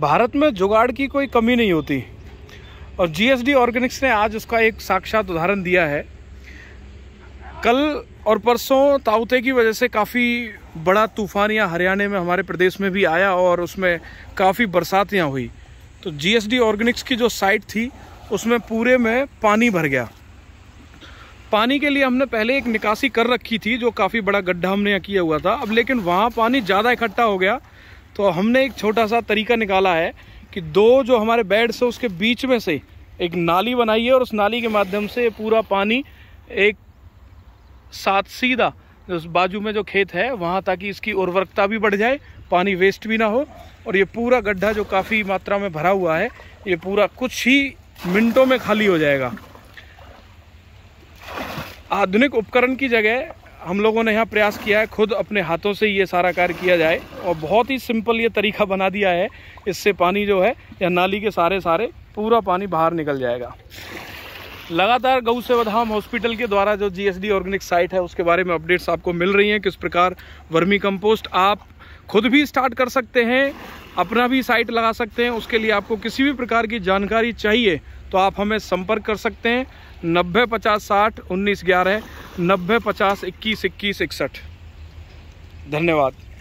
भारत में जुगाड़ की कोई कमी नहीं होती और जीएसडी ऑर्गेनिक्स ने आज उसका एक साक्षात उदाहरण दिया है कल और परसों ताउते की वजह से काफ़ी बड़ा तूफान यहाँ हरियाणा में हमारे प्रदेश में भी आया और उसमें काफ़ी बरसात यहाँ हुई तो जीएसडी ऑर्गेनिक्स की जो साइट थी उसमें पूरे में पानी भर गया पानी के लिए हमने पहले एक निकासी कर रखी थी जो काफ़ी बड़ा गड्ढा हमने यहाँ किया हुआ था अब लेकिन वहाँ पानी ज़्यादा इकट्ठा हो गया तो हमने एक छोटा सा तरीका निकाला है कि दो जो हमारे बेड से उसके बीच में से एक नाली बनाई है और उस नाली के माध्यम से पूरा पानी एक साथ सीधा उस बाजू में जो खेत है वहाँ ताकि इसकी उर्वरकता भी बढ़ जाए पानी वेस्ट भी ना हो और ये पूरा गड्ढा जो काफ़ी मात्रा में भरा हुआ है ये पूरा कुछ ही मिनटों में खाली हो जाएगा आधुनिक उपकरण की जगह हम लोगों ने यहाँ प्रयास किया है खुद अपने हाथों से ये सारा कार्य किया जाए और बहुत ही सिंपल ये तरीका बना दिया है इससे पानी जो है या नाली के सारे सारे पूरा पानी बाहर निकल जाएगा लगातार गौ सेवाधाम हॉस्पिटल के द्वारा जो जीएसडी ऑर्गेनिक साइट है उसके बारे में अपडेट्स आपको मिल रही हैं किस प्रकार वर्मी कंपोस्ट आप खुद भी स्टार्ट कर सकते हैं अपना भी साइट लगा सकते हैं उसके लिए आपको किसी भी प्रकार की जानकारी चाहिए तो आप हमें संपर्क कर सकते हैं नब्बे पचास साठ उन्नीस ग्यारह नब्बे पचास इक्कीस इक्कीस इकसठ धन्यवाद